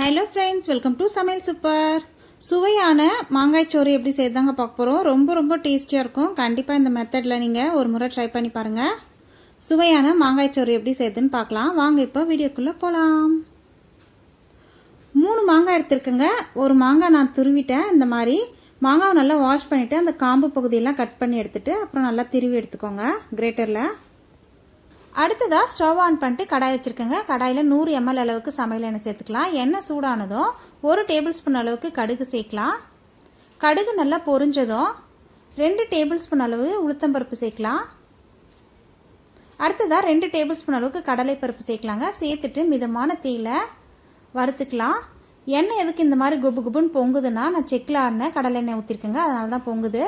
hello friends welcome to சமையல் super சுவையான மாங்காய் சோறு எப்படி செய்தாங்க பார்க்க போகிறோம் ரொம்ப ரொம்ப டேஸ்டியாக இருக்கும் கண்டிப்பாக இந்த மெத்தடில் நீங்கள் ஒரு முறை ட்ரை பண்ணி பாருங்கள் சுவையான மாங்காய் சோறு எப்படி செய்யுதுன்னு பார்க்கலாம் வாங்க இப்போ வீடியோக்குள்ளே போகலாம் மூணு மாங்காய் எடுத்துருக்கேங்க ஒரு மாங்காய் நான் துருவிட்டேன் இந்த மாதிரி மாங்காவை நல்லா வாஷ் பண்ணிவிட்டு அந்த காம்பு பகுதியெல்லாம் கட் பண்ணி எடுத்துகிட்டு அப்புறம் நல்லா திருவி எடுத்துக்கோங்க கிரேட்டரில் அடுத்ததாக ஸ்டவ் ஆன் பண்ணிட்டு கடாய் வச்சுருக்கேங்க கடாயில் நூறு எம்எல் அளவுக்கு சமையல் எண்ணெய் சேர்த்துக்கலாம் எண்ணெய் சூடானதும் ஒரு டேபிள் ஸ்பூன் அளவுக்கு கடுகு சேர்க்கலாம் கடுகு நல்லா பொறிஞ்சதும் ரெண்டு டேபிள் ஸ்பூன் அளவு உளுத்தம்பருப்பு சேர்க்கலாம் அடுத்ததாக ரெண்டு டேபிள் ஸ்பூன் அளவுக்கு கடலைப்பருப்பு சேர்க்கலாங்க சேர்த்துட்டு மிதமான தீயில் வறுத்துக்கலாம் எண்ணெய் எதுக்கு இந்த மாதிரி குபு குபுன்னு பொங்குதுன்னா நான் செக்கில் ஆடின கடலை எண்ணெய் ஊற்றிருக்கேங்க அதனால தான் பொங்குது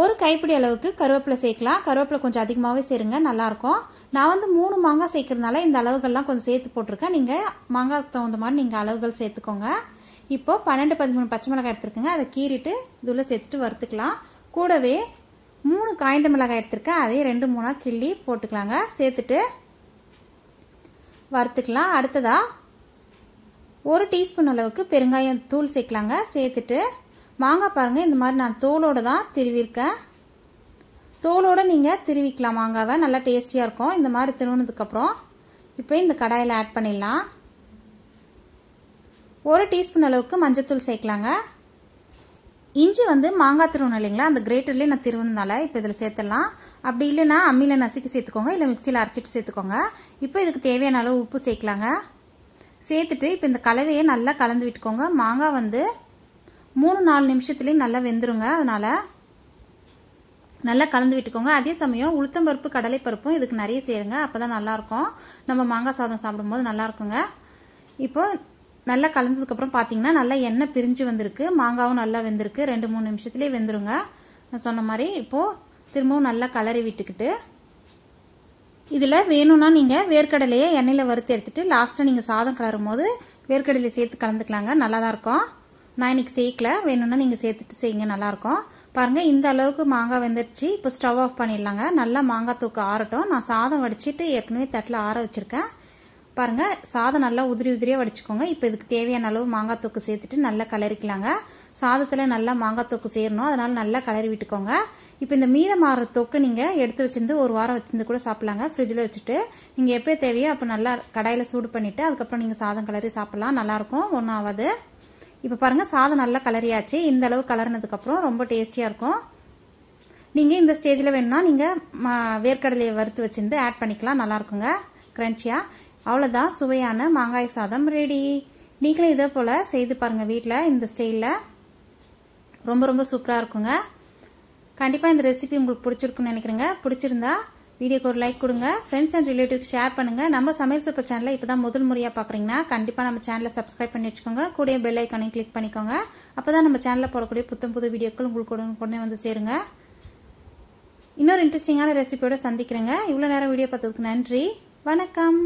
ஒரு கைப்பிடி அளவுக்கு கருவேப்பிலை சேர்க்கலாம் கருவேப்பிலை கொஞ்சம் அதிகமாகவே சேருங்க நல்லாயிருக்கும் நான் வந்து மூணு மாங்காய் சேர்க்கறதுனால இந்த அளவுகள்லாம் கொஞ்சம் சேர்த்து போட்டிருக்கேன் நீங்கள் மாங்காய் தகுந்த மாதிரி நீங்கள் அளவுகள் சேர்த்துக்கோங்க இப்போ பன்னெண்டு பதிமூணு பச்சை மிளகாய் எடுத்துருக்குங்க அதை கீறிட்டு இதுள்ள சேர்த்துட்டு வறுத்துக்கலாம் கூடவே மூணு காய்ந்த மிளகாய் எடுத்துருக்கேன் அதையும் ரெண்டு மூணாக கிள்ளி போட்டுக்கலாங்க சேர்த்துட்டு வறுத்துக்கலாம் அடுத்ததாக ஒரு டீஸ்பூன் அளவுக்கு பெருங்காயம் தூள் சேர்க்கலாங்க சேர்த்துட்டு மாங்காய் பாருங்கள் இந்த மாதிரி நான் தோலோடு தான் திருவிருக்கேன் தோலோடு நீங்கள் திருவிக்கலாம் மாங்காவை நல்லா டேஸ்டியாக இருக்கும் இந்த மாதிரி திருவினதுக்கப்புறம் இப்போ இந்த கடாயில் ஆட் பண்ணிடலாம் ஒரு டீஸ்பூன் அளவுக்கு மஞ்சத்தூள் சேர்க்கலாங்க இஞ்சி வந்து மாங்காய் திருவணும் இல்லைங்களா அந்த கிரேட்டர்லேயே நான் திருவணுனால இப்போ இதில் சேர்த்துடலாம் அப்படி இல்லைன்னா அம்மியில் நசுக்கி சேர்த்துக்கோங்க இல்லை மிக்சியில் அரைச்சிட்டு சேர்த்துக்கோங்க இப்போ இதுக்கு தேவையான அளவு உப்பு சேர்க்கலாங்க சேர்த்துட்டு இப்போ இந்த கலவையை நல்லா கலந்து விட்டுக்கோங்க மாங்காய் வந்து மூணு நாலு நிமிஷத்துலேயும் நல்லா வெந்துருங்க அதனால் நல்லா கலந்து விட்டுக்கோங்க அதே சமயம் உளுத்தம்பருப்பு கடலைப்பருப்பும் இதுக்கு நிறைய சேருங்க அப்போ தான் நல்லாயிருக்கும் நம்ம மாங்காய் சாதம் சாப்பிடும்போது நல்லாயிருக்குங்க இப்போது நல்லா கலந்ததுக்கப்புறம் பார்த்தீங்கன்னா நல்லா எண்ணெய் பிரிஞ்சு வந்திருக்கு மாங்காவும் நல்லா வெந்திருக்கு ரெண்டு மூணு நிமிஷத்துலேயே வெந்துருங்க நான் சொன்ன மாதிரி இப்போது திரும்பவும் நல்லா கலரி விட்டுக்கிட்டு இதில் வேணும்னா நீங்கள் வேர்க்கடலையை எண்ணெயில் வறுத்து எடுத்துகிட்டு லாஸ்ட்டாக நீங்கள் சாதம் கலரும் போது வேர்க்கடலையை சேர்த்து கலந்துக்கலாங்க நல்லா தான் இருக்கும் நான் இன்றைக்கி சேர்க்கல வேணும்னா நீங்கள் சேர்த்துட்டு செய்யுங்க நல்லாயிருக்கும் பாருங்கள் இந்த அளவுக்கு மாங்காய் வெந்துடுச்சு இப்போ ஸ்டவ் ஆஃப் பண்ணிடலாங்க நல்லா மாங்காய் தூக்கம் ஆறட்டும் நான் சாதம் வடிச்சிட்டு ஏற்கனவே தட்டில் ஆற வச்சுருக்கேன் பாருங்கள் சாதம் நல்லா உதிரி உதிரியாக வடிச்சுக்கோங்க இப்போ இதுக்கு தேவையான அளவு மாங்காய் தூக்கு சேர்த்துட்டு நல்லா கலரிக்கலாங்க சாதத்தில் நல்லா மாங்காய் தூக்கு சேரணும் அதனால் நல்லா கலரி விட்டுக்கோங்க இப்போ இந்த மீதம் மாறுற தொக்கு நீங்கள் எடுத்து வச்சுருந்து ஒரு வாரம் வச்சுருந்து கூட சாப்பிட்லாங்க ஃப்ரிட்ஜில் வச்சுட்டு நீங்கள் எப்போ தேவையோ அப்போ நல்லா கடாயில் சூடு பண்ணிவிட்டு அதுக்கப்புறம் நீங்கள் சாதம் கலரி சாப்பிட்லாம் நல்லாயிருக்கும் ஒன்றும் ஆகாது இப்போ பாருங்கள் சாதம் நல்லா கலரியாச்சு இந்த அளவு கலர்னதுக்கப்புறம் ரொம்ப டேஸ்டியாக இருக்கும் நீங்கள் இந்த ஸ்டேஜில் வேணும்னா நீங்கள் வேர்க்கடலையை வறுத்து வச்சுருந்து ஆட் பண்ணிக்கலாம் நல்லாயிருக்குங்க க்ரன்ச்சியாக அவ்வளோதான் சுவையான மாங்காய் சாதம் ரெடி நீங்களும் இதே போல் செய்து பாருங்கள் வீட்டில் இந்த ஸ்டைலில் ரொம்ப ரொம்ப சூப்பராக இருக்குங்க கண்டிப்பாக இந்த ரெசிபி உங்களுக்கு பிடிச்சிருக்குன்னு நினைக்கிறேங்க பிடிச்சிருந்தா வீடியோக்கு ஒரு லைக் கொடுங்க ஃப்ரெண்ட்ஸ் அண்ட் ரிலேட்டிவ்ஸ் ஷேர் பண்ணுங்கள் நம்ம சமையல் சூப்பர் சேனலை இப்போ தான் முதல் முறையாக பார்க்குறீங்கன்னா கண்டிப்பாக நம்ம சேனலை சப்ஸ்கிரைப் பண்ணி வச்சுக்கோங்க கூட பெல் ஐக்கானையும் கிளிக் பண்ணிக்கோங்க அப்போ தான் நம்ம சேனலில் போடக்கூடிய புத்தம் புது வீடியோக்கள் உங்களுக்கு உடனே வந்து சேருங்க இன்னொரு இன்ட்ரெஸ்டிங்கான ரெசிபியோடு சந்திக்கிறேங்க இவ்வளோ நேரம் வீடியோ பார்த்ததுக்கு நன்றி வணக்கம்